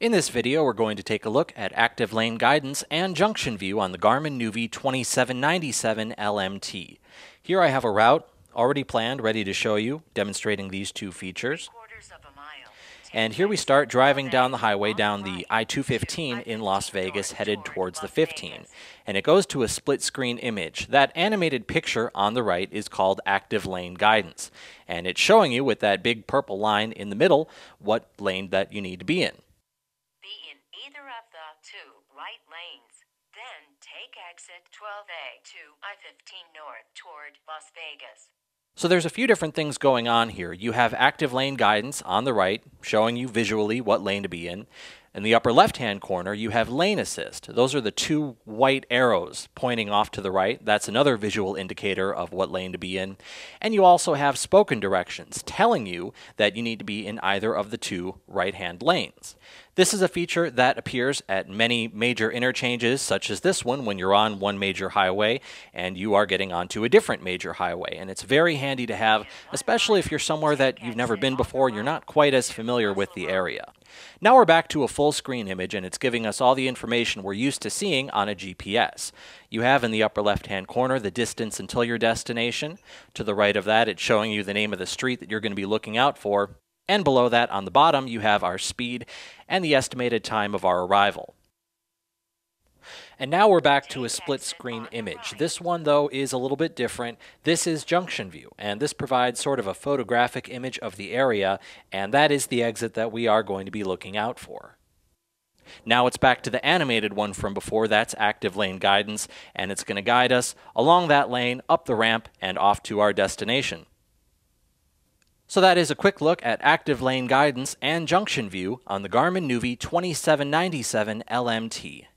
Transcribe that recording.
In this video, we're going to take a look at active lane guidance and junction view on the Garmin Nuvi 2797 LMT. Here I have a route already planned, ready to show you, demonstrating these two features. And here we start driving down the highway down the I-215 in Las Vegas headed towards the 15. And it goes to a split screen image. That animated picture on the right is called active lane guidance. And it's showing you with that big purple line in the middle what lane that you need to be in two right lanes. Then take exit 12A to I 15 north toward Las Vegas. So there's a few different things going on here. You have active lane guidance on the right, showing you visually what lane to be in. In the upper left-hand corner, you have lane assist. Those are the two white arrows pointing off to the right. That's another visual indicator of what lane to be in. And you also have spoken directions telling you that you need to be in either of the two right-hand lanes. This is a feature that appears at many major interchanges, such as this one, when you're on one major highway and you are getting onto a different major highway. And it's very handy to have, especially if you're somewhere that you've never been before, you're not quite as familiar with the area. Now we're back to a full screen image and it's giving us all the information we're used to seeing on a GPS. You have in the upper left hand corner the distance until your destination. To the right of that, it's showing you the name of the street that you're going to be looking out for. And below that, on the bottom, you have our speed and the estimated time of our arrival. And now we're back to a split screen image. This one, though, is a little bit different. This is junction view, and this provides sort of a photographic image of the area, and that is the exit that we are going to be looking out for. Now it's back to the animated one from before. That's active lane guidance, and it's going to guide us along that lane, up the ramp, and off to our destination. So that is a quick look at active lane guidance and junction view on the Garmin Nuvi 2797 LMT.